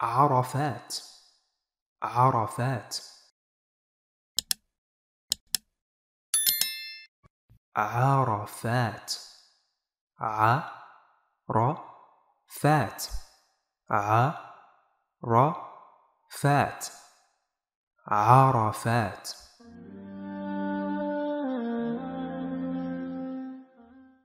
عرفات عرفات عرفات عرفات عرفات عرفات